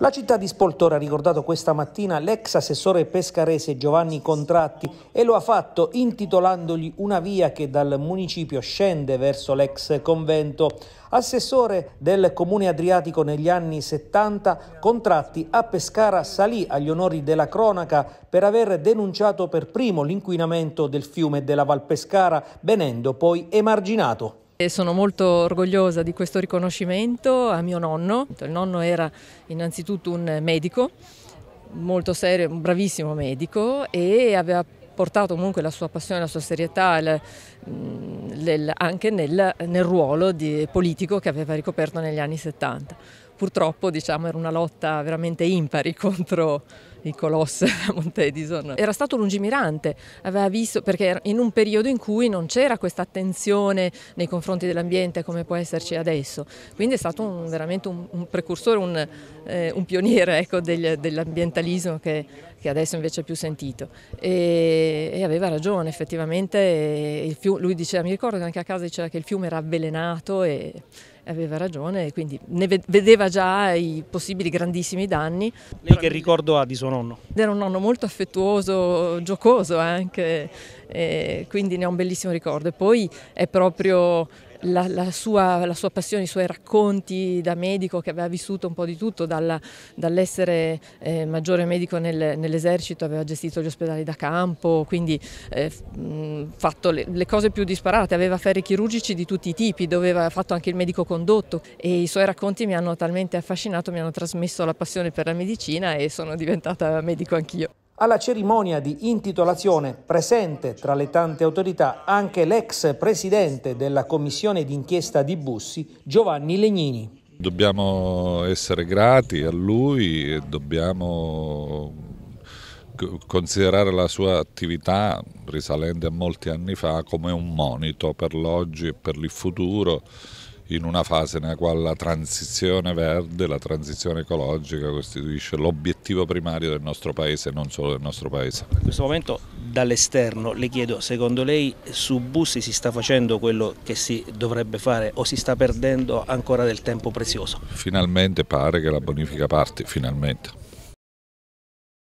La città di Spoltore ha ricordato questa mattina l'ex assessore pescarese Giovanni Contratti e lo ha fatto intitolandogli una via che dal municipio scende verso l'ex convento. Assessore del comune adriatico negli anni 70, Contratti a Pescara salì agli onori della cronaca per aver denunciato per primo l'inquinamento del fiume della Val Pescara, venendo poi emarginato. E sono molto orgogliosa di questo riconoscimento a mio nonno. Il nonno era innanzitutto un medico, molto serio, un bravissimo medico e aveva portato comunque la sua passione, la sua serietà il, il, mm, anche nel, nel ruolo di, politico che aveva ricoperto negli anni 70. Purtroppo diciamo, era una lotta veramente impari contro il colosso a Monte Edison. Era stato lungimirante, aveva visto, perché in un periodo in cui non c'era questa attenzione nei confronti dell'ambiente come può esserci adesso, quindi è stato un, veramente un, un, precursore, un, eh, un pioniere ecco, dell'ambientalismo che, che, adesso invece è più sentito. E, e aveva ragione, effettivamente, fiume, lui diceva, mi ricordo che anche a casa diceva che il fiume era avvelenato e aveva ragione, quindi ne vedeva già i possibili grandissimi danni. Lei che ricordo ha di sua tuo nonno? Era un nonno molto affettuoso, giocoso anche, quindi ne ho un bellissimo ricordo. E poi è proprio la, la, sua, la, sua, passione, i suoi racconti da medico che aveva vissuto un po' di tutto, dalla, dall'essere eh, maggiore medico nel, nell'esercito, aveva gestito gli ospedali da campo, quindi eh, fatto le, le, cose più disparate, aveva ferri chirurgici di tutti i tipi, doveva aveva fatto anche il medico condotto e i suoi racconti mi hanno talmente affascinato, mi hanno trasmesso la passione per la medicina e sono diventata medico anch'io. Alla cerimonia di intitolazione presente tra le tante autorità anche l'ex presidente della commissione d'inchiesta di Bussi, Giovanni Legnini. Dobbiamo essere grati a lui e dobbiamo considerare la sua attività risalente a molti anni fa come un monito per l'oggi e per il futuro in una fase nella quale la transizione verde, la transizione ecologica costituisce l'obiettivo primario del nostro Paese e non solo del nostro Paese. In questo momento dall'esterno le chiedo, secondo lei su Bussi si sta facendo quello che si dovrebbe fare o si sta perdendo ancora del tempo prezioso? Finalmente pare che la bonifica parti, finalmente.